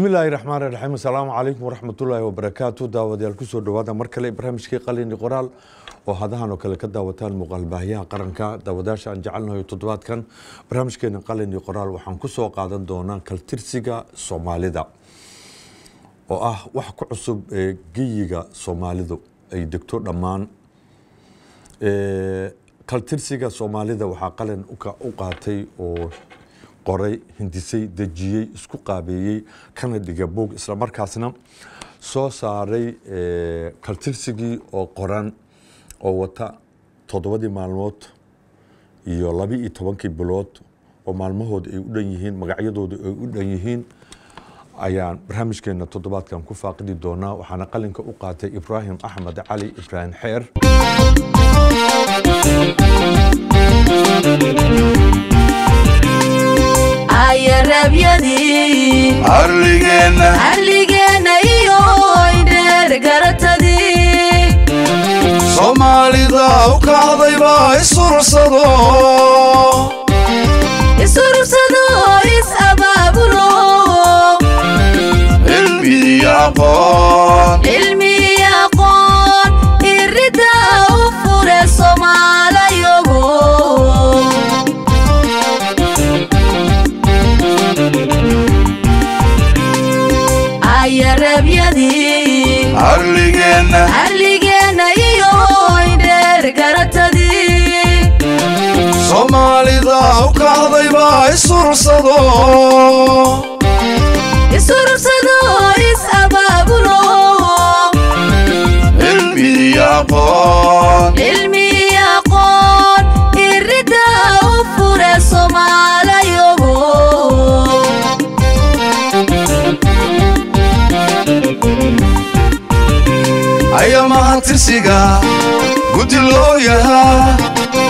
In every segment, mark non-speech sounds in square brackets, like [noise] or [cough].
bismillaahi raxmaan raxiim asalaamu calaykum waraxmatullaahi wabarakaatu daawadayaal kusoo dhawaada mar kale barnaamijkii qalini qoraal oo hadahan oo kale ka daawataan muuqaalbaahiyaha qaranka daawadaasha aan jecelnahay toddobaadkan barnaamijkeena qalin qoraal waxaan kusoo qaadan doonaa kaltirsiga soomaalida oo ah wax ku cusub ee geyiga soomaalidu ay degto dhammaan kaltirsiga soomaalida waxaa qalin u qaatay oo qoray hindisay dejiyey isku qaabeeyey kana kanadiga bug islamarkaasna soo saaray eh, kaltirsigii oo qoran oo wata toddobadii maalmood iyo laba iyo tobankii bilood oo maalmahooda ay u dhan yihiin magacyadooda ay u dhan yihiin ayaan barnaamijkeena toddobaadkan ku faaqidi doonaa waxaana qalinka u qaatay ibraahim axmed cali ibraahim xeer xalligeena iyo indheer garatadii soomaalida u kacday baa isurursado isurursado is abaabulo cilmi iyo aqoon isurursado is abaabulo cilmiiyo aqoon iridda u fure somaalayogo aya maha tirsiga gudi loo yahaa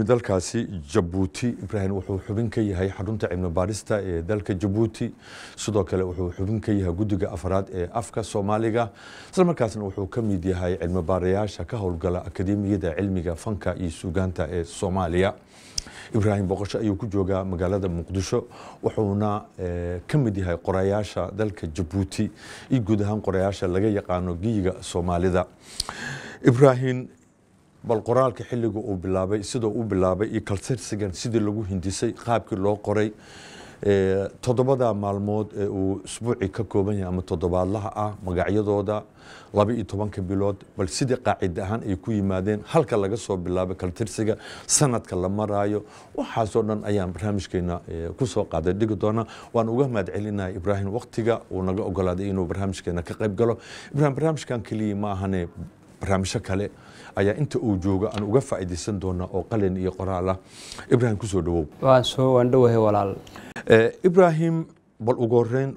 gudoomiye dalkaasi jabuuti ibrahim wuxuu xubin ka yahay xarunta cilmi baarista ee dalka jabuuti sidoo kale wuxuu xubin ka yahay guddiga afraad ee afka soomaaliga islamarkaasna wuxuu ka mid yahay cilmi baarayaasha ka howlgala akademiyada cilmiga fanka iyo suugaanta ee soomaaliya ibraahim boqosho ayuu ku joogaa magaalada muqdisho wuxuuna eh, ka mid yahay qorayaasha dalka jabuuti iyo guud ahaan qorayaasha laga yaqaano geyiga soomaalida ibraahim bal qoraalka xilliga uu bilaabay sidoo u bilaabay iyo kalsirsigan sidii lagu hindisay qaabkii loo qoray toddobada maalmood ee uu isbuucii ka kooban yahay ama toddobaadlaha ah magacyadooda laba iyo tobanka bilood bal sidii qaacida ahaan ay ku yimaadeen halka laga soo bilaabay kaltirsiga sanadka la maraayo waxaasoo dhan ayaan barnaamijkeena kusoo qaaday dhigi doona waan uga mahadcelinahay ibraahim wakhtiga uu naga ogolaaday inuu barnaamijkeena ka qayb galo ibraahim barnaamijkan keliya ma ahane barnaamijyo kale ayaa inta uu joogo aan uga faa'iidaysan doona oo qalin iyo qoraalah ibrahim kusoo dhawow waan dhowahay walaal eh, ibrahim bal ugu horeyn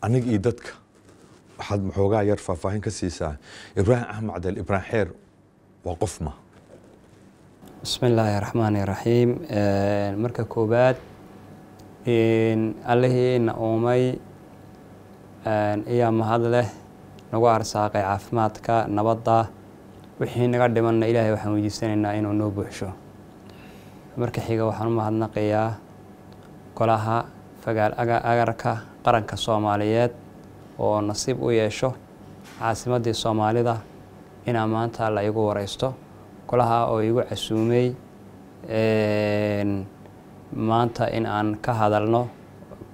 aniga iyo dadka waxaad maxoogaa yar faahfaahin ka siisaa ibrahim axmed cabdel ibraahim xeer waa qof ma bismi illaahi raxmaani raxiim eh, marka koowaad allihii na uumay ayaa eh, mahad leh nagu arsaaqay caafimaadka nabadda wixii naga dhimanna ilaahay waxaan weydiisanaynaa inuu noo buuxsho marka xiga waxaan u mahadnaqayaa golaha fagaal agarka qaranka soomaaliyeed oo nasiib u yeesho caasimaddii soomaalida inaa maanta la igu wareysto golaha oo igu casuumay maanta in aan ka hadalno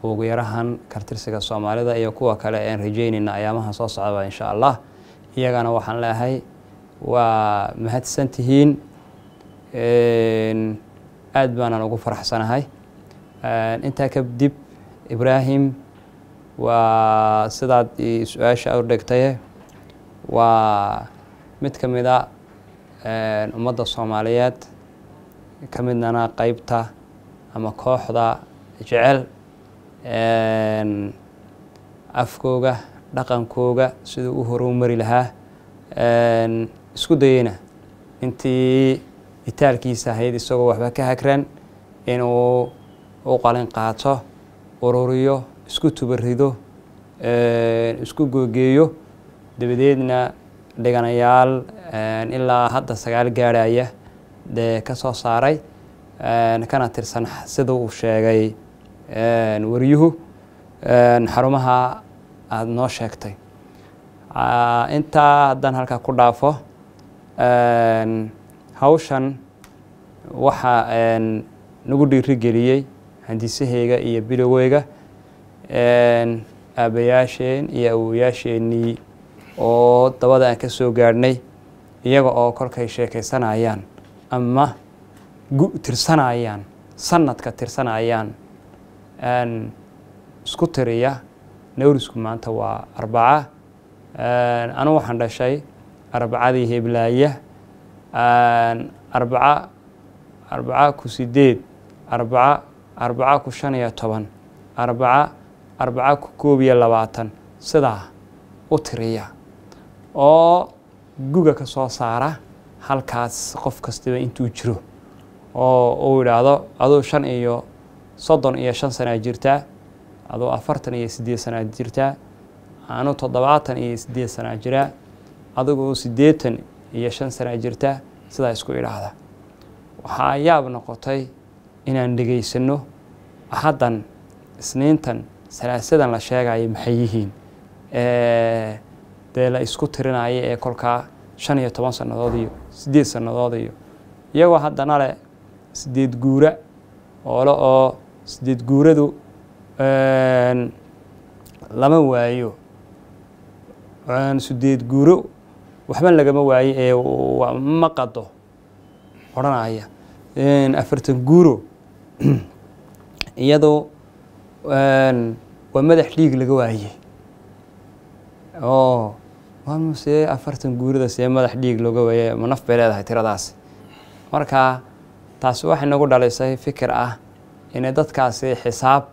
buugyarahan kartirsiga soomaalida iyo kuwa kale ean rajeynayna ayaamaha soo socdaba insha allah iyagana waxaan leeahay waa mahadsan tihiin aad baanan ugu faraxsanahay intaa kadib ibraahim waa sidaad su-aasha u ordhigtaye waa mid ka mida ummadda soomaaliyeed ka midnana qaybta ama kooxda jecel afkooga dhaqankooga siduu u horumari lahaa isku dayeyna intii itaalkiisa ahayd isagoo waxba ka hagran inuu u qalin qaato ururiyo isku tubarido isku googeeyo dabadeedna dhiganayaal ilaa hadda sagaal gaadhaya dee ka soo saaray kana tirsan sida uu sheegay wariyuhu xarumaha aada noo sheegtay intaa haddaan halkaa ku dhaafo hawshan waxaa nagu dhiirigeliyey handisaheyga iyo biloweyga aabayaasheen iyo awowayaasheenii oo dabada aan ka soo gaadhnay iyaga oo kolkay sheekaysanayaan ama gu tirsanayaan sanadka tirsanayaan isku tiriya nowrisku maanta waa arbaca anu waxaan dhashay arbacadii heblaaya arbaca arbaca ku sideed arbaca arbaca ku shan iyo toban arbaca arbaca ku koob iyo labaatan sidaa u tiriya oo guga ka soo saara halkaas qof kastaba intuu jiro oo uu idhaahdo aduu shan iyo soddon iyo shan sanaa jirtaa aduu afartan iyo siddeed sanaa jirtaa anu toddobaatan iyo siddeed sanaa jiraa adigoo sideetan iyo shan sana jirta sidaa isku idhaahda waxaa yaab noqotay inaan dhegaysanno haddan isniintan salaasadan la sheegaya maxay yihiin dee la isku tirinaya ee kolkaa shan iyo toban sannadood iyo siddeed sannadood iyo iyagoo haddana leh siddeed guura oole oo sideed guuradu lama waayo siddeed guuro waxba lagama waayo ee ma qado odhanaya afartan guuro [clears throat] iyadoo waa madax dhiig laga waayey oo maalmusee afartan guurida see madax dhiig looga waayey ma naf bay leedahay tiradaas marka taasi waxay nagu dhalisay fikir ah inay dadkaasi xisaab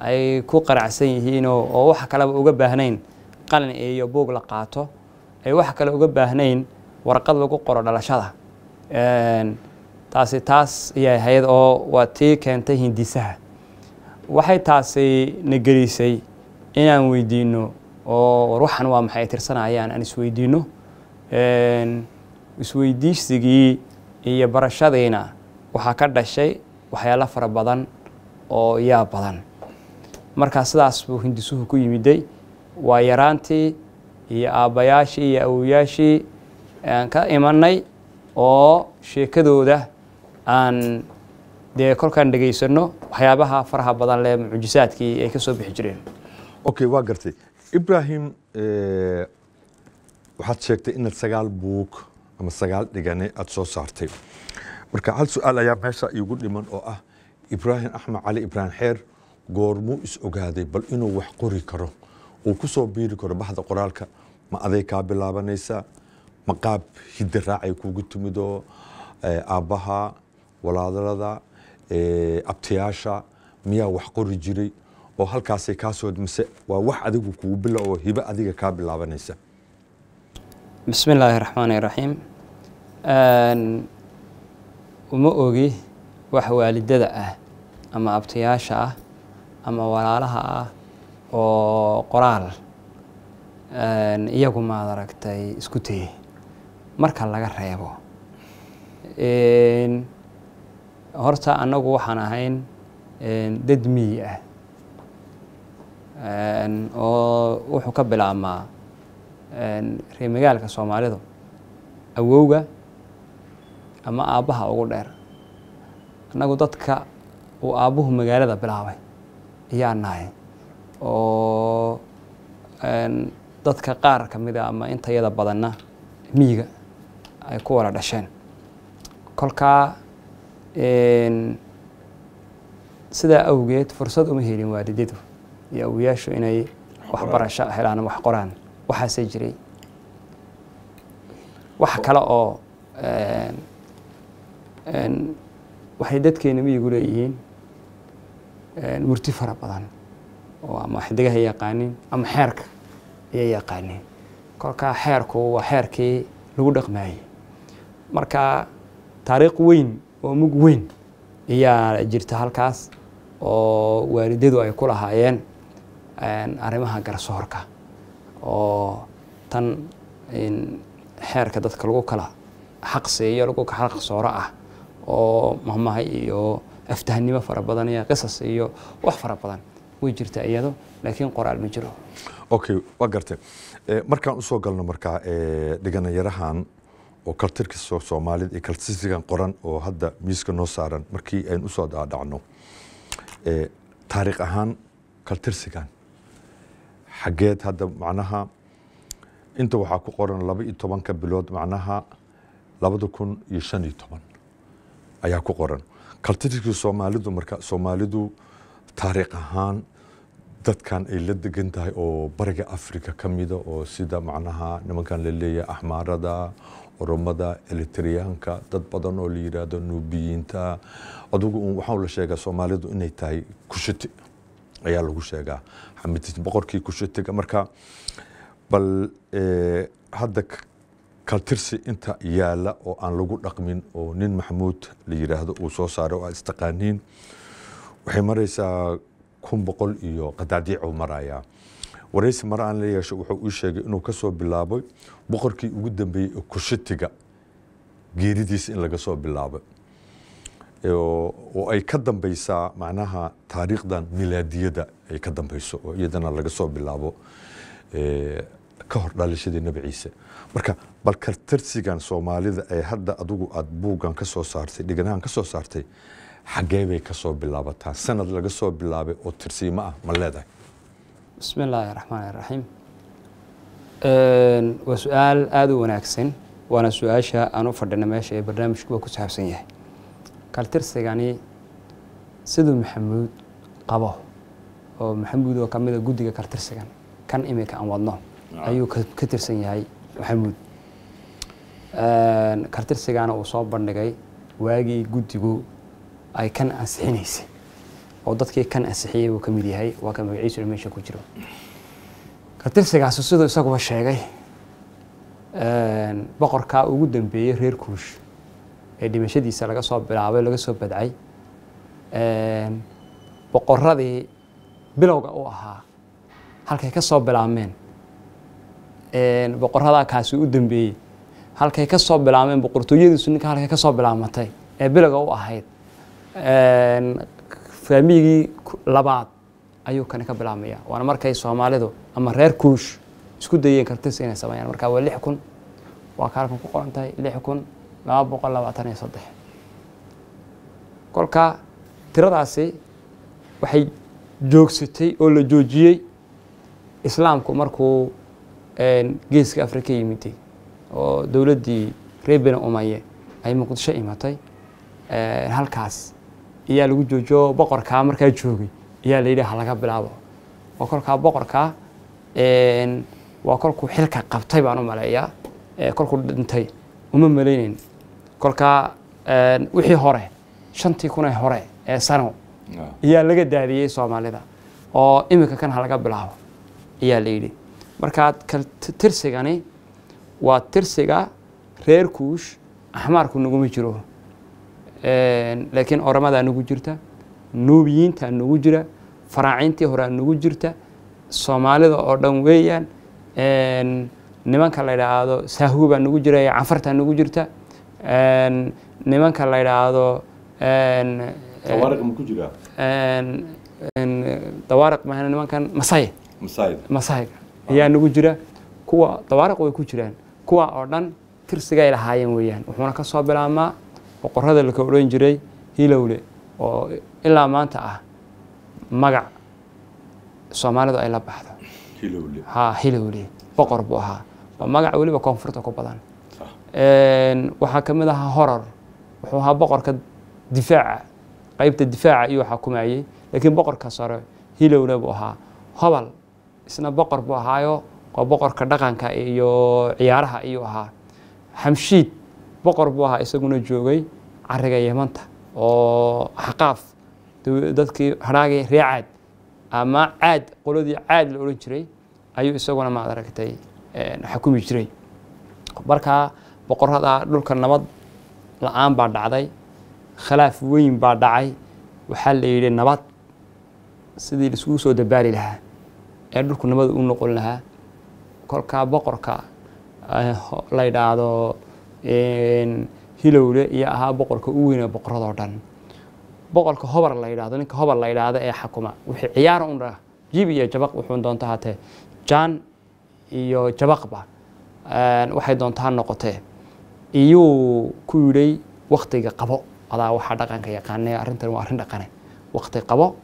ay ku qaracsan yihiin oo wax kaleba uga baahnayn qalin iyo buog la qaato ay wax kale uga baahnayn warqad lagu qoro dhalashada taasi taas ayay ahayd oo waa tii keentay hindisaha waxay taasi na gelisay inaan weydiino oo war waa maxay tirsanayaan aan isweydiino isweydiisigii iyo barashadiina waxaa ka dhashay waxyaalo fara badan oo yaa badan markaa sidaas buu hindisuhu ku yimiday waa yaraantii iyo aabayaashii iyo awowyaashii aan ka imanay oo sheekadooda aan dee kolkaan dhegaysanno waxyaabaha faraha badan leh mucjisaadkii ay ka soo bixi jireen okay waa gartay ibraahim eh, waxaad sheegtay inaad sagaal buug ama sagaal dhigane aad soo saartay marka hal su-aal ayaa meesha iigu dhiman oo ah ibraahim axmed cali ibraahim xeer goormuu is ogaaday bal inuu wax qori karo uu ku soo biiri karo baxda qoraalka ma aday kaa bilaabanaysa ma qaab hidda raacay kugu timid oo eh, aabbaha walaadalada eh, abtayaasha miyaa wax qori jiray oo halkaasay kaasood soo mise waa wax adigu kuu bilo oo hibo adiga kaa bilaabanaysa bismi illaahi raxmaani raxiim uma ogi wax waalidada ah ama abtayaasha ah ama walaalaha ah oo qoraal iyagu maad aragtay isku dayey marka laga reebo horta annagu waxaan ahayn dad miyi ah oo wuxuu ka bilaabmaa reer soomaalidu awowga ama aabbaha ugu dheer annagu dadka uu aabbuhu magaalada bilaabay ayaa nahay oo dadka qaar ka mida ah ama intayada badanna miyiga ay ku wada dhasheen kolkaa sidaa awgeed fursad uma helin waalididu iyo awiyaashu inay waxbarasho helaan wax qoraan waxaase jiray wax kale oo waxay dadkeena miyigu leeyihiin murti fara badan oo ama xidigaha yaqaaniin ama xeerka iyo yaqaaneen kolkaa xeerku waa xeerkii lagu dhaqmaayey marka taariikh weyn oo mug weyn ayaa jirta halkaas oo waalidadu ay ku lahaayeen arrimaha garsoorka oo tan xeerka dadka lagu kala xaqsiiyo lagu xaq sooro ah oo mahmaha iyo aftahnimo fara badan iyo qisas iyo wax fara badan way jirtaa iyado laakiin qoraal ma jiro okay waa gartay eh, markaan usoo galno markaa eh, dhiganayarahan oo kaltirka soomaalida iyo kaltirsigan qoran oo hadda miiska noo saaran markii aynu usoo daadhacno eh, taariikh ahaan kaltirsigan xaggeed hadda macnaha inta waxaa ku qoran laba iyo tobanka bilood macnaha labada kun iyo shan iyo toban ayaa ku qoran kaltirkii soomaalidu marka soomaalidu taariikh ahaan dadkan ay la degan tahay oo bariga africa ka mida ah oo sida macnaha nimankan laleeyahay axmaarada oromada elitriyaanka dad badan oo la yidhaahdo nuubiyiinta adugu waxaa la sheegaa soomaalidu inay tahay kushuti ayaa lagu sheegaa boqorkii kushutiga marka bal eh, hadda kaltirsi inta yaala oo aan lagu dhaqmin oo nin maxamuud la yidhaahdo uu soo saaray oo aa istaqaaniin waxay maraysaa kun boqol iyo qadaadiic maraayaa waraysi mar aan la yeesho wuxuu uu sheegay inuu kasoo bilaabay boqorkii ugu dambeeyey kushitiga geeridiisa in laga soo bilaabo oo ay ka dambeysaa macnaha taariikhdan milaadiyada ay ka dambeyso oo iyadana laga soo bilaabo ka hor dhalashadii nebi ciise marka balkartarsigan soomaalida ee hadda adugu aada buuggan kasoo saartay dhiganahan ka soo saartay xaggee bay ka soo bilaabataa sanad laga soo bilaabay oo tirsiimo ah ma leedahay bismi illaahi raxmaan iraxiim waa su-aal aada u wanaagsan waana su-aasha aan u fadhina meesha ee barnaamijkuwa ku saabsan yahay kaltirsigani siduu maxamuud qabo oo maxamuud oo kamida guddiga kaltirsigan kan iminka aan wadno ayuu ka tirsan yahay maxamuud kaltirsigaana uu soo bandhigay waagii guddigu ay kan ansixinaysay oo dadkii kan ansixiyey buu ka mid yahay waa ka magaciisuna meesha ku jiro katirsigaasi siduu isaguba sheegay boqorkaa ugu dambeeyey reer kuush ee dhimashadiisa laga soo bilaabay laga soo badcay boqoradii bilowga u ahaa halkay ka soo bilaabmeen boqoradaa u dambeeyey halkay ka soo bilaabmeen boqortooyadiisu ninka halkay ka soo bilaabmatay ee bilowga u ahayd faamigii labaad ayuu kani ka bilaabmaya waana markay soomaalidu ama reer kuush isku dayeen kartis inay sameeyaan marka waa lix kun waa kaalkan ku qoran tahay lix kun laba boqol labaatan iyo saddex kolka tiradaasi waxay joogsatay oo la joojiyey islaamku markuu geeska afrika yimiday oo dowladdii reer bene umaye ay muqdisho imatay halkaas ayaa lagu joojiyo boqorkaa markaa joogay ayaa la yidhi ha bilaabo waa kolkaa boqorkaa waa kolku xilka qabtay baan u maleeyaa kolkuu dhintay uma malaynayn kolkaa wixii hore shantii kunee hore ee sano ayaa laga daadiyey soomaalida oo iminka kan ha bilaabo ayaa la yidhi markaa tirsigani waa tirsiga reer kuush axmaarku naguma jiro laakiin oramadaa nagu jirta nuubiyiintaa nagu jira faraaciintii horaa nagu jirta soomaalida oo dhan weeyaan nimanka la yidhaahdo saahubaa nagu jira ee cafartaa nagu jirta nimanka la yidhaahdo dawaaraq maahan nimankan masay masayga ayaa nagu jira kuwa dawaariq way ku jiraan kuwa oo dhan tirsigay lahaayeen weeyaan wuxuuna ka soo bilaabmaa boqorada laka odhan jiray hilowle oo ilaa maanta ah magac soomaalidu ay la baxdo ha hilowle boqor buu ahaa waa magac weliba koonfurta ku badan ah. waxaa ka mid ahaa horar wuxuu ahaa boqorka difaaca qaybta difaaca iyuu xakumayey laakiin boqorka sare hilowle buu ahaa hobal isna boqor buu ahaayo waa boqorka dhaqanka iyo ciyaaraha iyuu ahaa xamshiid boqor buu ahaa isaguna joogay cariga yemanta oo xaqaaf dadkii haraagay reecaad ama caad qoladii caad la odhan jiray ayuu isaguna maad eh, xukumi jiray markaa boqorada dhulka nabad la-aan baa dhacday khilaaf weyn baa dhacay waxaa la yidhi nabad sidii laisugu soo dabaali lahaa ee dhulku nabad u noqon lahaa kolkaa boqorka eh, la yidhaahdo hilowle iyo ahaa boqorka u weyne boqoradoo dhan boqorka hobar la yidhahdo ninka hobar la yidhaahdo ee xakuma wixii ciyaar un dha jib iyo jabaq wuxuun doonta hatee jaan iyo jabaqba waxay doonta noqotee iyuu ku yidhay waktiga qabo adaa waxaa dhaqanka yaqaane arrintan waa arrin dhaqane wakti qabo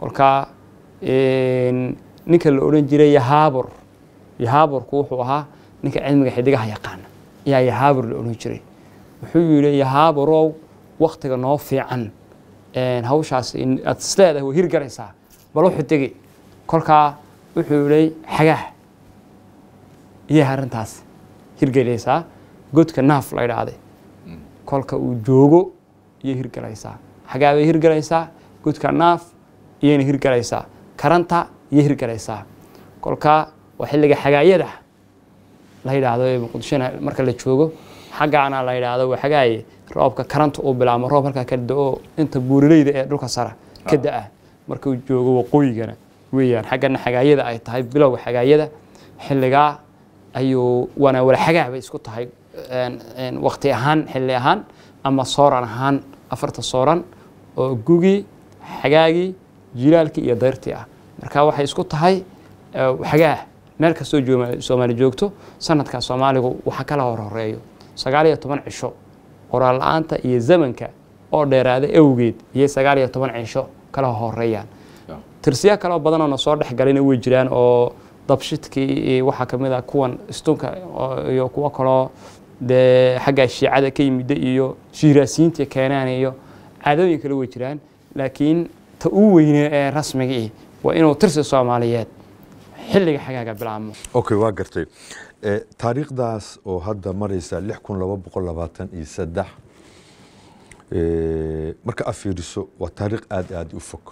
kolkaa ninka la odhan jiray yahaabur yahaaburku wuxuu ahaa ninka cilmiga xidigaha yaqaana ayaa yahaabur la odhan jiray wuxuu yidhi yahaaburow waktiga noo fiican hawshaas aad isleedahay waa hirgaraysaa bal wuxuu tegi kolkaa wuxuu yihi xagaah iyaha arrintaas hirgelaysaa godka naaf la idhaahday hmm. kolka uu joogo iyay hirgalaysaa xagaa bay hirgalaysaa godka naaf iyayna hirgalaysaa karanta iyay hirgalaysaa kolkaa waa xilliga xagaayada la yidhaahdo ee marka la joogo xaggaana la yidhaahdo waxagaay roobka karanta uu bilaabmo roob halkaa ka da-o inta buurilayda ee dhulka sara ka ah. da-a markuu joogo waqooyigana weeyaan xaggana xagaayada ay tahay bilowga xagaayada xilligaa ayuu waana wala xagaah isku tahay waqti ahaan xilli ahaan ama sooran ahaan afarta sooran oo gugii xagaagii jilaalkii iyo dayrtii ah marka waxay isku tahay xagaah meel kastoo soomaali joogto sanadkaa soomaaligu waxa kala horhoreeyo sagaal iyo toban cisho qoraalla aanta iyo zamanka oo dheeraada awgeed iyay sagaal iyo toban cisho kala horeeyaan tirsiya kaloo badanoo na soo dhexgalina way jiraan oo dabshidkii waxaa kamid a ah kuwan istunka iyo kuwo kaloo dee xaggaa shiicada ka yimida iyo shiiraasiyiinta keenaan iyo caadooyin kale way jiraan laakiin ta u weyne ee rasmigii waa inuu tirsi soomaaliyeed xilliga xagaaga bilaabmo okay waa gartay e, taariikhdaas oo hadda maraysa lix kun laba boqol labaatan iyo saddex e, marka aad fiiriso waa taariikh aada aada u fog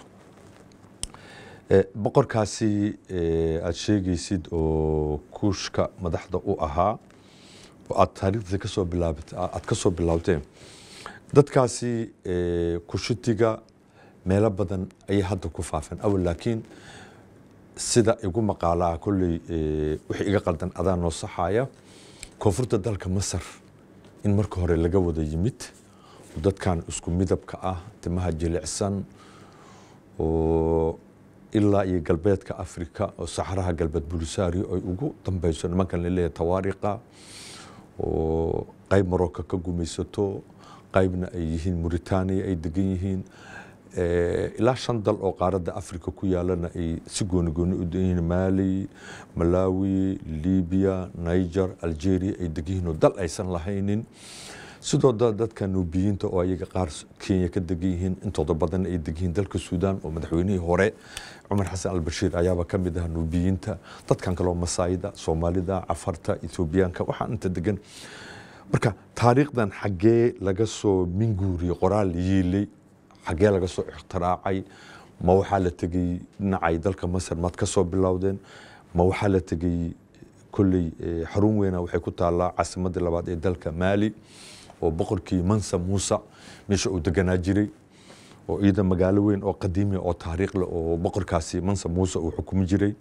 e, boqorkaasi aad sheegaysid oo kuushka madaxda u ahaa oo aada taariikhdiisa kasoo bilaabt aada ka soo bilaabteen dadkaasi kushitiga meelo badan ayay hadda ku faafeen awal laakiin sida igu maqaalaah eh, kolley wixii iga qaldan adaa noo saxaaya koonfurta dalka masar in marka hore laga wada yimid dadkan isku midabka ah timaha jilicsan oo ilaa iyo galbeedka afrika oo saxaraha galbeed bulusaari ay ugu dambeyso nimankan laleeyahay tawaariqa oo qayb marocco ka gumaysato qaybna ay yihiin muritaaniya ay degan yihiin ilaa eh, shan dal oo qaaradda africa ku yaalana ay si goonigooni u mali malawi libiya niger algeria ay degyihiinoo dal aysan lahaynin sidoo dadka nuubiyiinta oo ayaga qaar kenya ka degan yihiin intooda badanna ay degyihiin dalka suudaan oo madaxweynihii hore cumar xasan albashiir ayaaba ka mid ah nuubiyiinta dadkan kaleo masaayida soomaalida cafarta ethoobiyaanka waxaa inta degan marka taariikhdan xaggee laga soo minguuriyey qoraal yiilay xaggee laga soo ikhtiraacay ma waxaa la tegey dhinacay dalka masar maad ka soo bilowdeen ma waxaa la tegey kolley eh, xarun weyna waxay ku taallaa caasimadda labaad ee dalka maali oo boqorkii mansa muuse meesha uu deganaa jiray oo iyada magaalo weyn oo qadiimia oo taariikhleh oo boqorkaasi mansa muuse uu xukumi jiray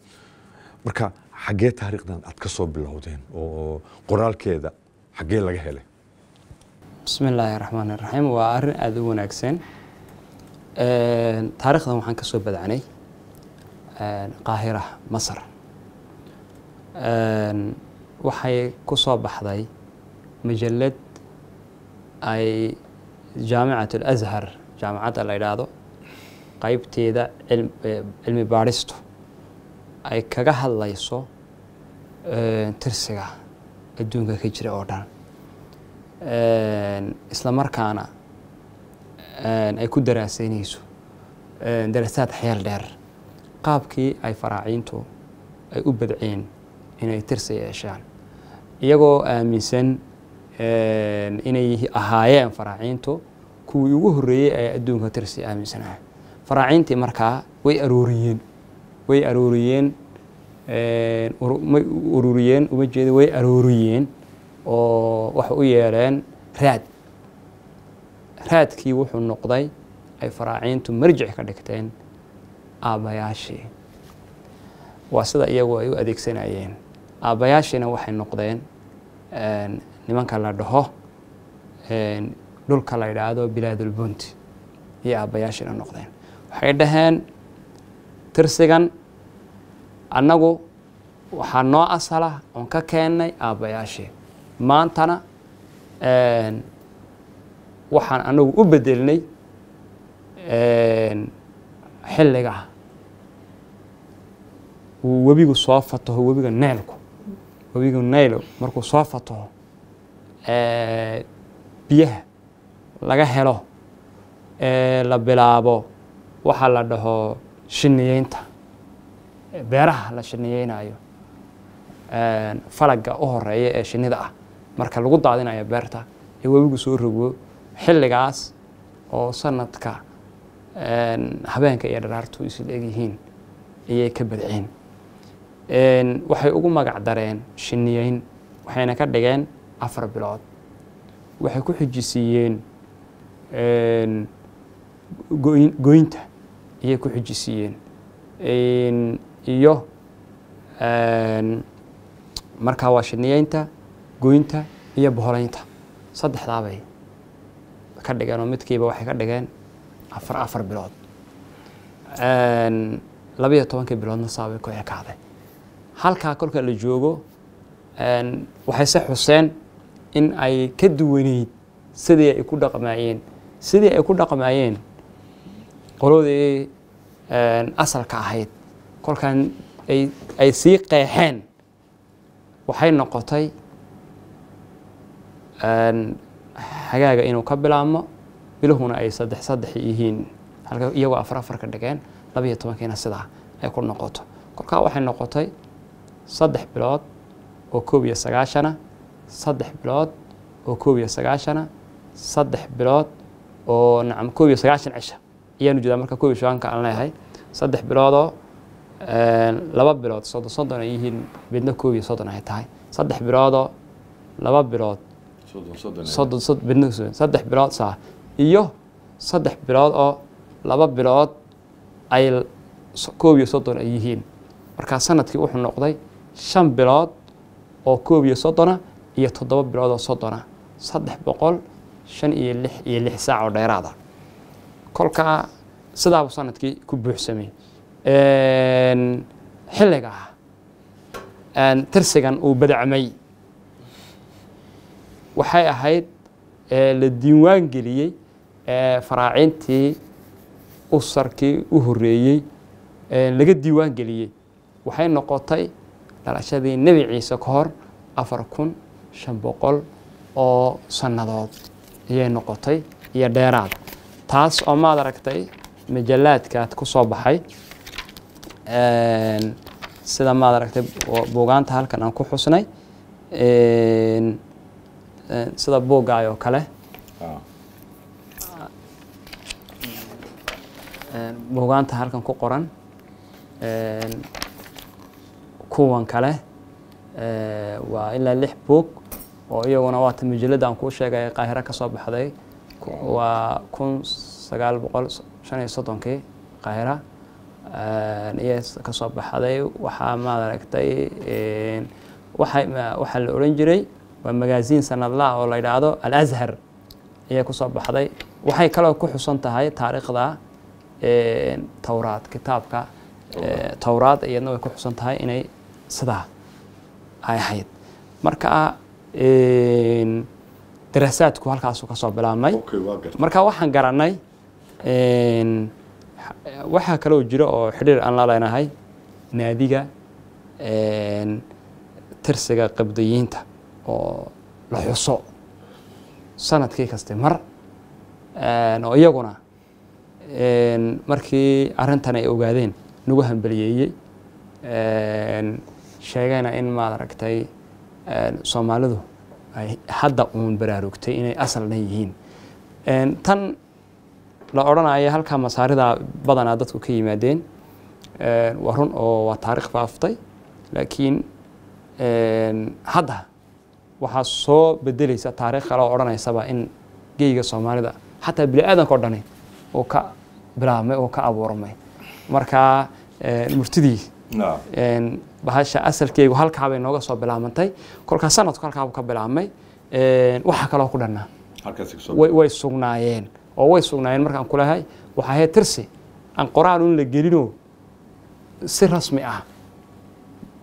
marka xaggee taariikhdan aad ka soo bilowdeen oo qoraalkeeda xaggee laga helay bismi illaahi raxmaan iraxiim waa arrin aada u wanaagsan taarikhdan waxaan ka soo badaanay qaahira masar waxay ku soo baxday majalad ay jaamicat اlashar jaamacadda la yidhaahdo qaybteeda cilmi baadhistu ay kaga hadlayso tirsiga adduunka ka jira oo dhan isla markaana ay ku daraasaynayso daraasaad xeel dheer qaabkii ay faraaciintu ay u badceen inay tirsa yeeshaan iyagoo aaminsan inay ahaayeen faraaciintu kuwii ugu horreeyey ee adduunka tirsi aaminsanaa faraaciintii markaa way arooriyeen way arooriyeen may ururiyeen uma jeeda way arooriyeen oo waxa u yeeleen raad raadkii wuxuu noqday ay faraaciintu marjic ka dhigteen aabbayaashii waa sida iyagu ay u adeegsanayeen aabbayaashiina waxay noqdeen nimanka la dhaho dhulka la yidhaahdo bilaadulbunti iyo aabayaashiina noqdeen waxay dhaheen tirsigan annagu waxaa noo asala oon ka keennay aabbayaashii maantana waxaan anagu u bedelnay xilliga uu webigu soo fataho webiga naylku webigu naylo markuu soo fataho biyaha laga helo la bilaabo waxaa la dhaho shiniyeynta beeraha la shiniyeynayo falaga u horeeya ee shinida ah marka lagu daadinayo beerta ee webigu soo rogwo xilligaas oo sanadka habeenka iyo dharaartu isil egyihiin ayay ka badceen waxay ugu magac dareen shiniyeyn waxayna ka dhigeen afar bilood waxay ku xujisiiyeen goynta ayay ku xijisiiyeen iyo markaa waa shiniyeynta goynta iyo boholeynta saddexdaabay ka dhigeen oo midkiiba waxay ka dhigeen afar afar bilood labayo tobankii biloodna saabay ku ekaade halkaa kolka la joogo waxay se xuseen in ay ka duwaneyd sidii ay ku dhaqmaayeen sidii ay ku dhaqmaayeen qolodii asalka ahayd kolkan ay sii qeexeen waxay noqotay xagaaga inuu ka bilaabmo biluhuna ay saddex saddex yihiin iyagoo afar afar ka dhigeen labiiyo tobankiina sidaa ay ku noqoto kolkaa waxay noqotay saddex bilood oo koob iyo sagaashana saddex bilood oo koob iyo sagaashana saddex bilood oo nacam koob iyo sagaashan cisha ayaanu jeedaa marka koob iyo sagaanka aan leeyahay saddex biloodoo eh, laba bilood soddon soddon ay yihiin bidno koob iyo soddon ay tahay saddex biloodoo laba bilood soddon saddex bilood saa iyo saddex bilood oo laba bilood ay koob iyo soddon ay yihiin markaa sanadkii wuxuu noqday shan bilood oo koob iyo soddona iyo toddoba bilood oo soddona saddex boqol shan iyo lix iyo lix saac oo dheeraada kolkaa sidaabuu sanadkii ku buuxsamay xilliga tirsigan uu badacmay waxay ahayd eh, la diiwaan geliyey eh, faraacintii usarkii u horeeyey eh, laga diiwaan geliyey waxay noqotay dhalashadii nebi ciise ka hor afar kun shan boqol oo sannadood ayay noqotay iyo dheeraad taas oo maad aragtay majallaadkaad ku soo baxay sida maad aragtay buugaanta halkan aan ku xusnay E, sida bogay oo kale e, buugaanta halkan ku qoran e, kuwan kale waa ilaa lix boog oo iyaguna waata mujalada aan kuu sheegay qaahiro ka soo baxday waa kun sagaal boqol shan iyo soddonkii qaahira iyo kasoo baxday waxaa maaragtay waxaa la odhan jiray waa magaaziin sanadlah oo la yidhaahdo alashar ayay kusoo baxday waxay kaloo ku xusan tahay taariikhda eh, towraad kitaabka eh, towraad iyadna way ku xusan tahay inay sidaa ay ahayd marka eh, daraasaadku halkaasu kasoo bilaabmay marka waxaan garanay waxaa kaloo jiro oo xidhiir aan la naadiga tirsiga qabdiyiinta oo la xuso sanadkii kaste mar oo eh, iyaguna eh, markii arrintan ay ogaadeen nagu hambeliyeeyey eh, sheegayna in maad aragtay soomaalidu ay hadda uun baraarugtay inay asalna yihiin tan la odhanaya halkaa masaaridaa badanaa dadku ka yimaadeen waa run oo waa taariikh faaftay laakiin hadda waxaa soo bedelaysa taarikh kale oo odhanaysaba in geyga soomaalida xataa bini aadanka o dhani uu ka bilaabmay uu ka abuurmay markaa eh, murtidii eh, bahasha asalkeygu halkaabay nooga soo bilaabantay kolkaa sanadku halkaabu ka bilaabmay eh, waxaa kaloo ku dhannaa way sugnaayeen oo way sugnaayeen markaan kulehay waxaa ahayd tirsi aan qoraan un la gelino si rasmi ah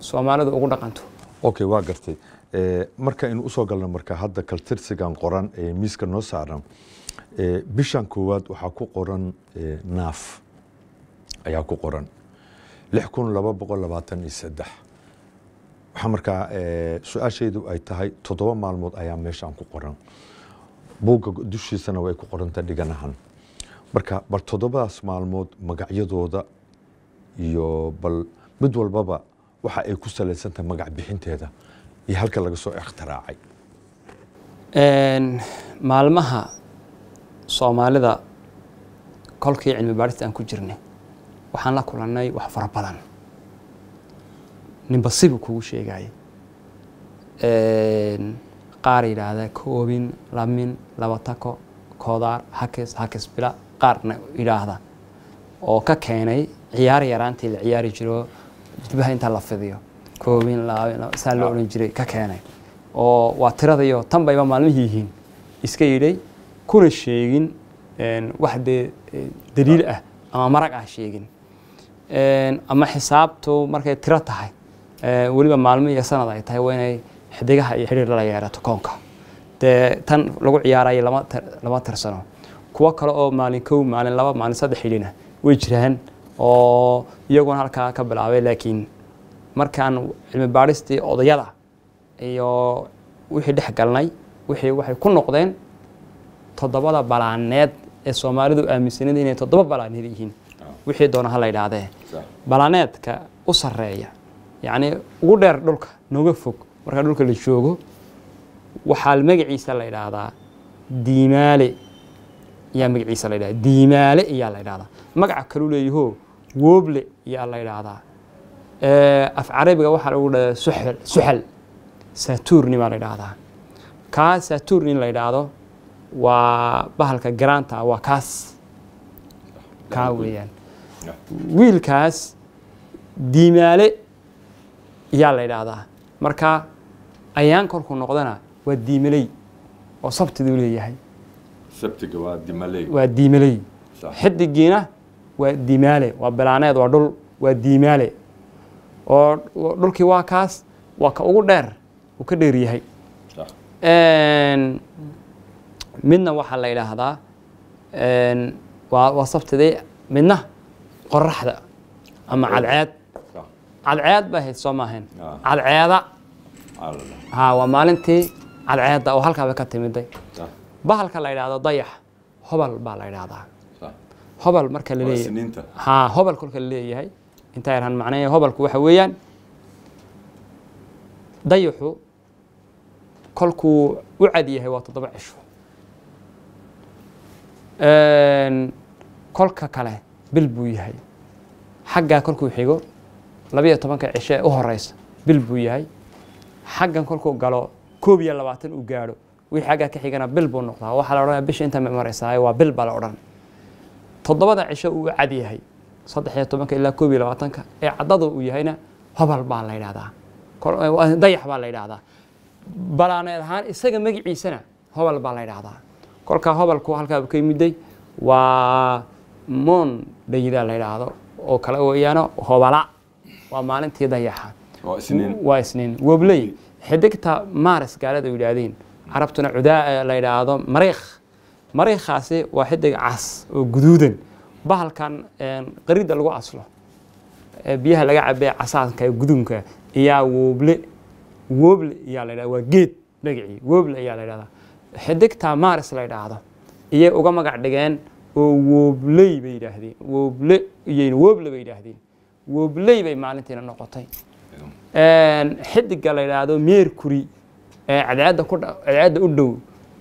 soomaalidu ugu dhaqanto okay waa gartay marka aynu usoo galno marka hadda kaltirsigan qoran ee miiska noo saaran bishan koowaad waxaa ku qoran naaf ayaa ku qoran lix kun laba boqol labaatan iyo saddex waxaa markaa su-aashaydu ay tahay toddoba maalmood ayaa meeshaan ku qoran buugga dushiisana way ku qoranta dhiganahan marka bal toddobadaas maalmood magacyadooda iyo bal mid walbaba waxa ay ku salaysantahay magac bixinteeda iyo halka laga soo ikhtiraacay maalmaha soomaalida kolkii cilmi baarista aan ku jirnay waxaan la kulannay wax fara badan ninba sibu kugu sheegaya qaar yidhaahda koobin lamin laba tako koodaar hakes hakes bila qaarna yidhaahda oo ka keenay ciyaar yaraantii la ciyaari jiro jilbaha intaa la fidiyo koobin laba saa loo ah. odhan jiray ka keenay oo waa tiradayo tan bayba maalmihii yihiin iska yidhay kuna sheegin wax dee daliil ah ama marag ah sheegin ama xisaabtu markay tiro tahay e, weliba maalmo iyo sanad ay tahay waa inay xidigaha iyo xidhiir lala yeerato koonka dee tan lagu ciyaaraya lama lama tirsano kuwo kale oo maalin kow maalin laba maalin saddex xidhina way jiraan oo iyaguna halkaa ka bilaabay laakiin markaan cilmi baadhistii odayada iyo wixii dhex galnay wixii waxay ku noqdeen toddobada balaaneed ee soomaalidu aaminsaneed inay toddoba balaaneed yihiin ah. wixii doona ha la idhaahdee balaaneedka u sarreeya yacnii ugu dheer dhulka nooga fog markaa dhulka la joogo waxaa magaciisa la idhaahdaa diimaale ayaa magaciisa la idhahdaa diimaale iyaa la idhahdaa magaca kalu leeyahoo wooble iyaa la idhaahdaa Eh, af carabiga waxaa lagu dhadaa suxal suxal saturni baa la idhaahdaa kaa saturni in la idhaahdo waa bahalka garaanta waa kaas kaa weeyaan wiilkaas diimaale ayaa la idhaahdaa marka ayaan korku noqdana waa diimaley oo sabtidu leeyahay waa diimaley xidigiina waa diimaale waa bilaaneed waa dhul waa diimaale oo dhulkii waa kaas waa ka ugu dheer uu ka dheer yahay ah. midna waxaa la yidhaahdaa waa sabtidii midna qoraxda ama cadceed ah. cadceed bay hayd soo maahayn ah. cadceeda ha waa maalintii cadceedda oo halkaaba ka timiday bahalka la yidhaahdo dayax hobal baa la yidhaahdaa hobal marka laleeyahay ha hobal kolka laleeyahay intaa yarhan macnahe hobalku waxa weeyaan dayaxu kolkuu u cad yahay waa toddoba cisho kolka kale bil buu yahay xaggaa kolkuu xigo labiyo tobanka cisho ee u horeysa bil buu yahay xaggan kolkuu galo koob iyo labaatan uu gaadho wixii xaggaa ka xigana bil buu noqdaa waxaa la odhanaya bisha intaa mareysaa waa bil baa la odhan toddobada cisho uu u cad yahay saddexiyo tobanka ilaa koob iyo labaatanka ee caddada uu yahayna hobal baa la yidhahdaa dayax baa la yidhaahdaa balaaneed ahaan isaga magiciisana hobal baa la yidhaahdaa kolkaa hobalku halkaaba ka yimiday waa moon dayida la yidhaahdo oo kale weeyaana hobala waa maalintii dayaxa waa isniin wobley xidigta maaris gaalada u yidhaahdeen carabtuna cudaa la yidhaahdo mariikh mariikhaasi waa xidig cas oo guduudan bahalkan qaridda lagu caslo biyaha laga cabee casaanka gudunka iyaa wooble wooble iyaa la waa geed magacii wooble ayaa la dhahdaa xidigta maaris la yidhaahdo iyay uga magac dhigeen oo woobley bay yidhaahdeen wooble iyayna wooble bay yidhaahdeen woobley bay maalintiina noqotay xidiga la yidhaahdo mercury ee cadceedda ku cadceedda u dhow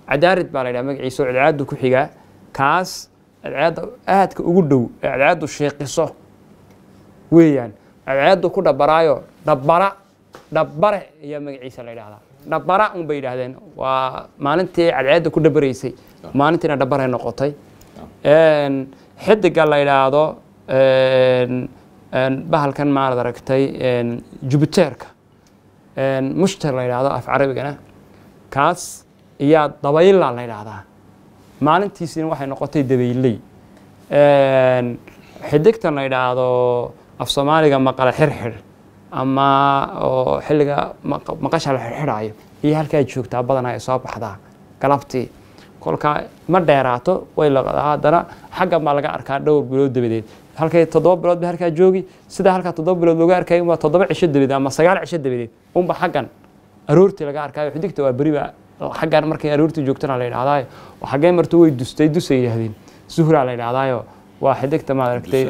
cadaarid baa la yidhaha magaciisa oo ku xigaa kaas cadceedda aadka ugu dhow ee cadceeddu sheeqiso weeyaan cadceeddu ku dhabaraayo dhabara dhabare ayaa magaciisa la yidhahdaa dhabara unbay yidhaahdeen waa maalintii cadceedda ku dhabaraysay ah. maalintiina dhabaray noqotay ah. xidiga la yidhaahdo bahalkan maarad aragtay jubiteerka mushter la yidhaahdo af carabigana kaas iyaa dabayla la yidhaahdaa maalintiisina waxay noqotay dabayley xidigtan la yidhaahdo af soomaaliga maqala xirxir ama oo xilliga maqasha la xirxiraayo iyo halkaa joogtaa badanaa ay soo baxdaa galabtii kolkaa ma dheeraato way laqdaa haddana xaggan baa laga arkaa dhowr bilood dabadeed halkay toddoba bilood ba halkaa joogi sidaa halkaa toddoba bilood looga arkay unbaa toddoba cisho dabadeed ama sagaal cisho dabadeed unba xaggan aroortii laga arkayo xidigta waa beriba xaggaan markay aroortii joogtana la yidhahdaay xaggeen marto way dustay dusay yidhaahdeen suhraa la yidhahdaayo waa xidigta maad aragtay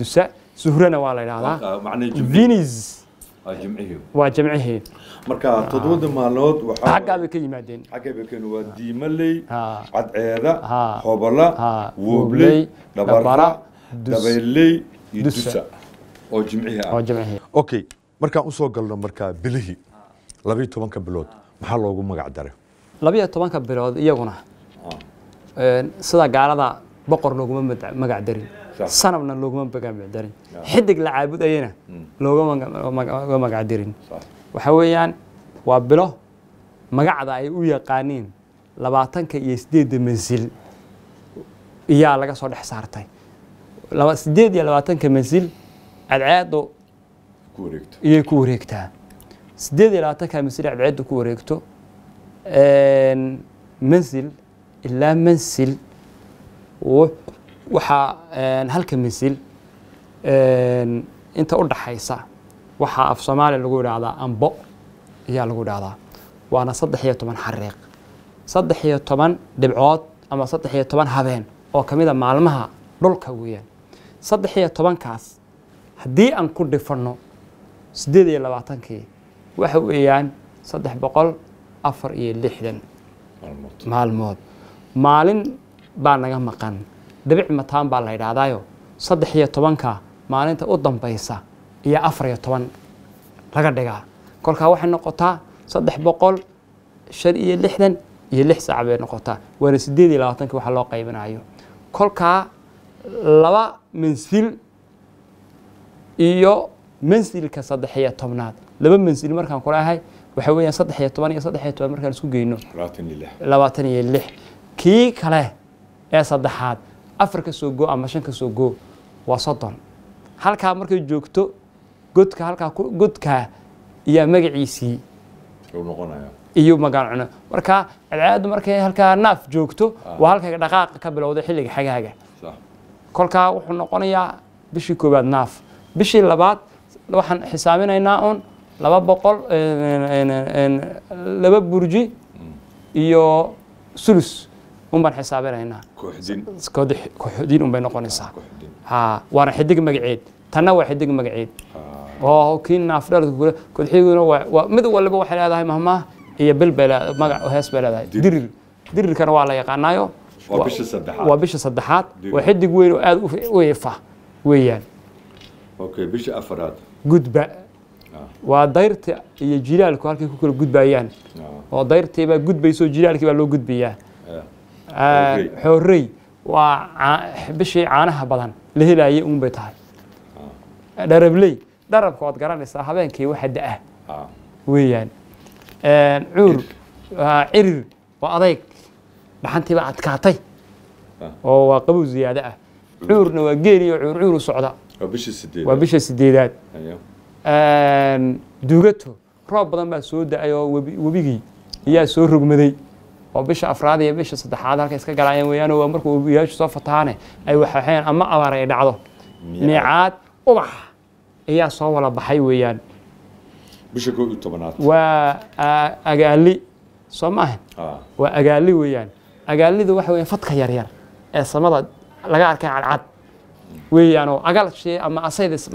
dusa suhrana waa la yidhahdaa vinis waa jamcihii marka todobada maalmood xaggaa bay ka yimaadeen xaggaa bay keen waa diimaley cadceeda hobala woobley dhabara dabayley iyo dusa oo jimcihii ah oo jimcihii okay markaan u galno marka bilihii labiyo tobanka bilood maxaa loogu magac daray labiyo tobanka bilood iyaguna ah. sida gaalada boqor looguma magac darin sanabna looguma magac darin xidig la caabudayana hmm. loogama magac darin waxa weeyaan waa bilo magacda ay u yaqaaniin labaatanka iyo sideedda mansil iyaa laga soo dhex saartay sideed iyo labaatanka mansil cadceedu iyay ku wareegtaa sideed iyo labaatanka mansil cadceedu ku wareegto mansil ilaa mansil waxaa halka mansil inta u dhaxaysa waxaa af soomaaliya lagu idhaahdaa ambo ayaa lagu idhaahdaa waana saddex iyo toban xariiq saddex iyo toban dhibcood ama saddex iyo toban habeen oo ka mid a ah maalmaha dhulka weeyaan saddex iyo tobankaas haddii aan ku dhifanno sideed iyo labaatankii waxa weeyaan saddex boqol afar iyo lixdan maalmood maalin baa naga maqan dabic mataan baa la yidhaahdayo saddex iyo tobanka maalinta u dambaysa iyo afar iyo toban laga dhigaa kolkaa waxay noqotaa saddex boqol shan iyo lixdan iyo lix saac bay noqotaa waana sideed iyo labaatanki waxa loo qaybinaayo kolkaa laba mansil iyo mansilka saddex iyo tobnaad laba mansil markaan ku leahay waxa weeyaan saddex iyo toban iyo saddex iyo toban markaan isku geyno labaatan iyo lix kii kale ee saddexaad afar ka soo goo ama shan ka soo goo waa soddon halkaa markay joogto godka halkaa godkaa iyaa magaciisii iyo magaalcuna marka cadceedu markay halkaa naaf joogto ah. waa halkay dhaqaaqa ka bilowda xilliga xagaaga kolkaa wuxuu noqonayaa bishii koowaad naaf bishii labaad waxaan xisaaminaynaa uun laba boqol laba burji iyo sulus unbaan xisaabinaynaa koxdin unbay noqonaysaa ha waana xidig magaceed tanna waa xidig magaceed oo kii naafdhalka kodxiguna waa mid waliba waxay leedahay mahmaah iyo bil bay magac hees bay leedahay dirir dirirkana waa la yaqaanaayo waa bisha saddexaad waa xidig weyn oo aad u ifa weeyaan bisha afaraad gudba waa dayrta iyo jilaalku halkay ku kala gudbayaan oo ah. dayrtaybaa gudbayso jilaalkii baa loo gudbayaa ah. ah, xoorey waa bishii caanaha badan la helaayay uun bay tahay dharabley dharabka ood garanaysaa habeenkii waxa da-ah weeyaan cuur waa cirir waa adayg dhaxantiibaa adkaatay oo waa qabow ziyaado ah cuurna waa geeni oo cuurcuuru socda waa bisha sideedaad Ehm, duugato roob badan baa soo da-ay oo webigii iyaa soo rogmaday oo bisha afraad iyo bisha saddexaad halka iska galaayeen weeyaan waa webiyaashu soo fataane ay waxaxeen ama abaar ay dhacdo miicaad ubax ayaa soo wala baxay weeyaan waa agaali soo maaha waa agaali weeyaan agaalidu waxa weeyaan fadka yaryar ee samada laga arkay cadcad weeyaanoo agalshee ama asaydas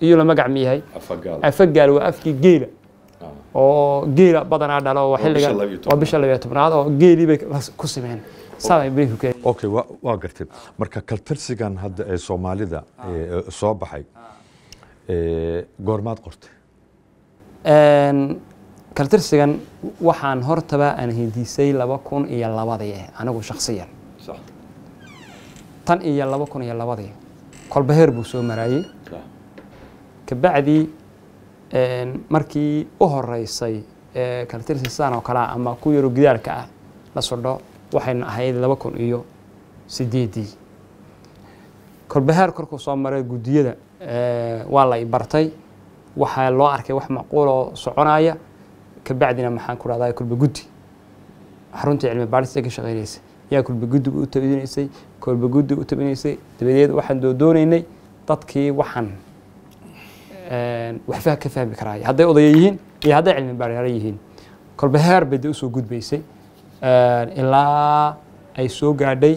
iyo la magac miyahay afagaal waa afkii geela ah. oo geela badanaa dhalo xilliga waa bisha labiyo tobnaad oo geelii bay ku simeen okay waa gartay marka kaltarsigan hadda ee soomaalida ah. soo baxay ah. goormaad qortay kaltarsigan waxaan hortaba aan hindiisay laba kun iyo labadii anigu shaksiyan tan iyo laba kun iyo labadii kolba buu soo maraayey kabacdii markii u horeysay ee oo kalea ama ku yaroo gidaalka ah la sodho waxayna ahayd laba kun iyo sideedii kolbahaar korkuu soo maray guddiyada waa la ibartay waxaa loo arkay wax macquuloo soconaya kabacdina maxaan ku dhahdaa kulba xaruntii cilmi baadhista ka shaqeynaysay yaa kulba u taydinaysay kolba guddi u tabinaysay dabadeed waxaan doodoonaynay dadkii waxaan waxba ka fahmi karaay hadday odayo yihiin iyo hadday cilmi baadhaara yihiin kolba bay de usoo gudbaysay ilaa ay soo gaadhay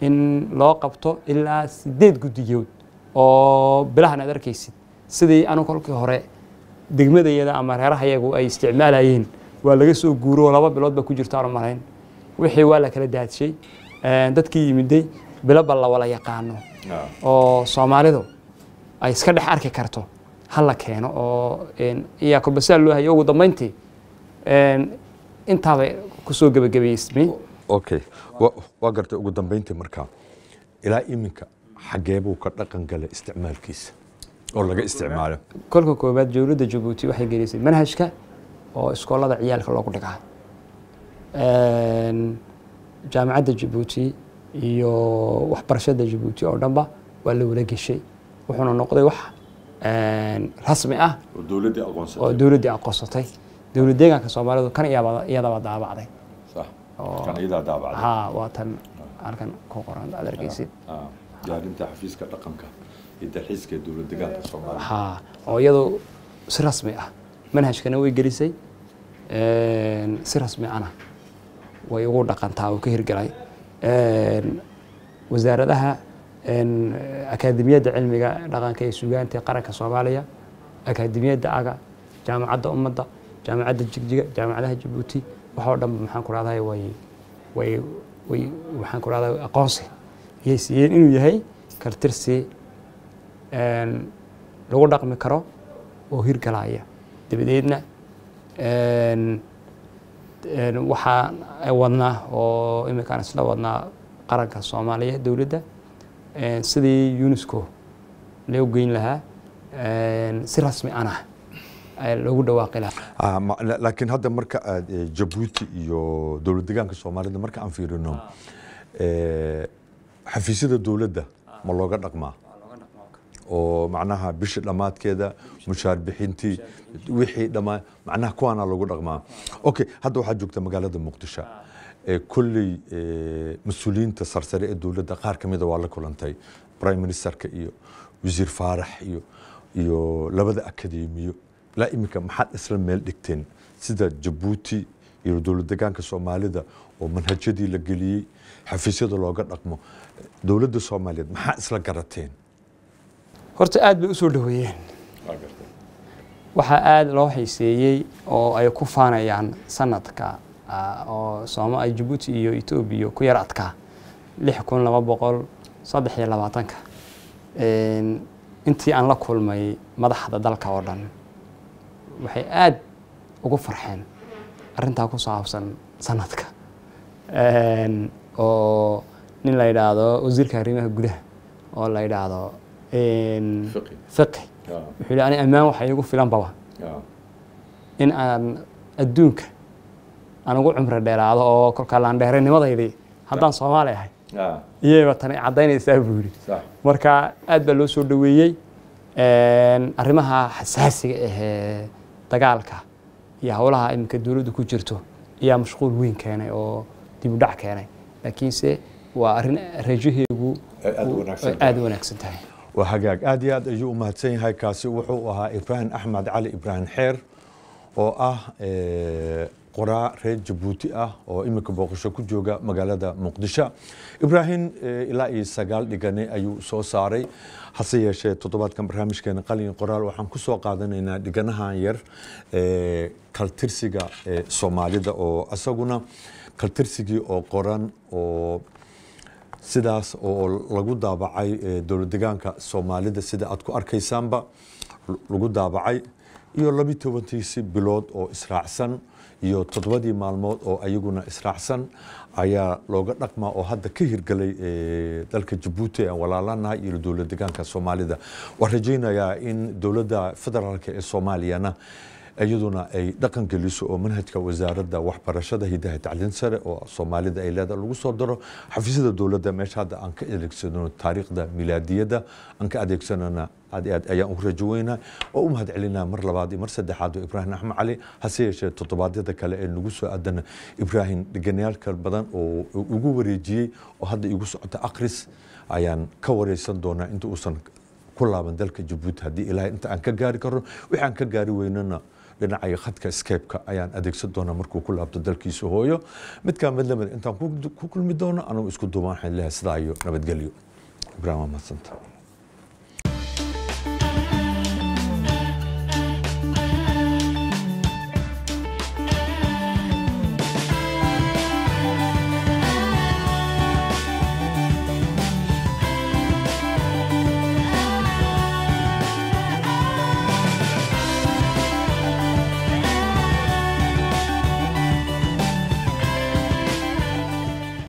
in loo qabto ilaa sideed guddigood oo bilahan aad arkaysid sidii anu kolkii hore degmadayada ama reerahayagu ay isticmaalayeen waa laga soo guuro laba bilood ba ku jirta aanu wixii waa la kala daadshay dadkii yimiday biloba la wala yaqaano oo soomaalidu ay iska dhex arki karto hala keeno oo iyaa kolba sidaa loo hayo ugu dambayntii intaaba kusoo gebagabaysmi okay waa gartay ugu dambayntii markaa ilaa iminka xagee buu ka dhaqan galay isticmaalkiisa oo laga isticmaalo kolka koobaad dowladda jabuuti waxay gelisay manhajka oo iskoolada ciyaalka loogu dhigaa jaamacadda jabuuti iyo waxbarashada jabuuti oo dhanba waa la wada wuxuuna noqday wax rasmi ah oo dowladdii aqoonsatay dowlad deegaanka soomaalidu kan iyadaba daabacday waa tan halkan ku qoran aad arkaysid diyaarinta oo iyadu si rasmi ah manhajkana way gelisay si rasmi ana way ugu dhaqantaa uu ka hirgalay wasaaradaha akaademiyadda cilmiga dhaqanka ee sugaanta qaranka soomaaliya akaademiyadda aga jaamacadda ummadda jaamacadda jigjiga jaamacadaha jabuuti waxoo dhanba maxaan ku rahday way way way waxaan ku rahday aqoonsi iyay siiyeen inuu yahay kartirsi lagu dhaqmi karo oo hirgalaya dabadeedna waxaan wadnaa oo iminkaan isla wadnaa qaranka soomaaliya dowladda sidii unesco loo geyn lahaa si rasmi anah loogu dhawaaqi lahaa ah, laakiin hadda marka aad ah, jabuuti iyo dowlad degaanka soomaalida marka aan fiirino ah. xafiisyada dowladda ma looga dhaqmaa oo macnaha bisha dhammaadkeeda mushaar bixintii wixii dhammaan macnaha kuwaana lagu dhaqmaa okay hadda waxaad joogtaa magaalada muqdisho kulley mas-uuliyiinta sarsare ee dowladda qaar ka mida waa la kulantay brime ministerka iyo wasiir faarax iyo iyo labada akademiyo ilaa iminka maxaad isla meel dhigteen sida jabuuti iyo dowladdegaanka soomaalida oo manhajyadii la geliyey xafiisyada looga dhaqmo dowladda soomaaliyeed maxaa isla garateen horta aada bay usoo dhaweeyeen waxaa aada loo xiiseeyey oo ay ku faanayaan sanadka ah, oo sooma ay jabuuti iyo etoobiya ku yar adkaa lix kun laba boqol saddex iyo labaatanka intii aan la kulmay madaxda dalka oo dhan waxay aada ugu farxeen arintaa ku saabsan sanadka oo nin la yidhaahdo wasiirka arrimaha gudaha oo la yidhaahdo fiqi wuxuu ani ammaan waxa igu filan baba in aan adduunka aan ugu cumri dheeraado oo kolkaa laandheeranimadaydi haddaan soomaali ahay iyayba tani caddaynaysaa buu yidhi marka aad baa loo soo dhoweeyey arrimaha xasaasiga ahee dagaalka iyo howlaha iminka dowladdu ku jirto ayaa mashquul weyn keenay oo dib u dhac keenay laakiinse waa arrin rajaheygu aada wanaagsan tahay waa hagaag aad iyo aad ayuu u mahadsan yahay kaasi wuxuu ahaa ibraahim axmed cali ibraahim xeer oo ah eh, qoraa reer jabuuti ah oo iminka booqasho ku jooga magaalada muqdisho ibraahim eh, ilaa iyo sagaal dhigane ayuu soo saaray hase yeeshee toddobaadkan barnaamijkeena qalin qoraal waxaan ku soo qaadanaynaa dhiganahan yar eh, kaltirsiga soomaalida oo isaguna kaltirsigii oo qoran oo sidaas oo lagu daabacay dowlad degaanka soomaalida sida aad ku arkaysaanba lagu daabacay iyo labi tobantiisi bilood oo israacsan iyo toddobadii maalmood oo ayaguna israacsan ayaa looga dhaqmaa oo hadda ka hirgelay dalka jabuuti aan walaalanahay iyo dowlad degaanka soomaalida waan rajaynayaa in dowladda federaalk ee soomaaliyana iyaduna ay dhaqan geliso oo manhajka wasaaradda waxbarashada hidaha tacliin sare oo soomaalida ay leedaha lagu soo daro xafiisyada dowladda meesha hadda aan ka adeegsano taariikhda milaadiyadda aan ka adeegsanana aad aad ayaan u rajaweynaa oo u mahad celinaa mar labaad iyo mar saddexaad oo ibraahim axmed cali hase yeeshee toddobaadyada kale ee nagu soo aadan ibraahim dheganayaalka badan oo igu wareejiyey oo hadda igu socota akhris ayaan ka wareysan doonaa inta uusan ku laaban dalka jabuuti haddii ilaahay inta aan ka gaari karno wixi ka gaari weynana dhinacayo khadka scape ayaan adeegsan doonaa markuu ku laabto dalkiisa hooyo midkaa mid lamid intaan ku kulmi doono anugu isku duubaan waxaan leehay sidaa nabadgelyo ibraahim waa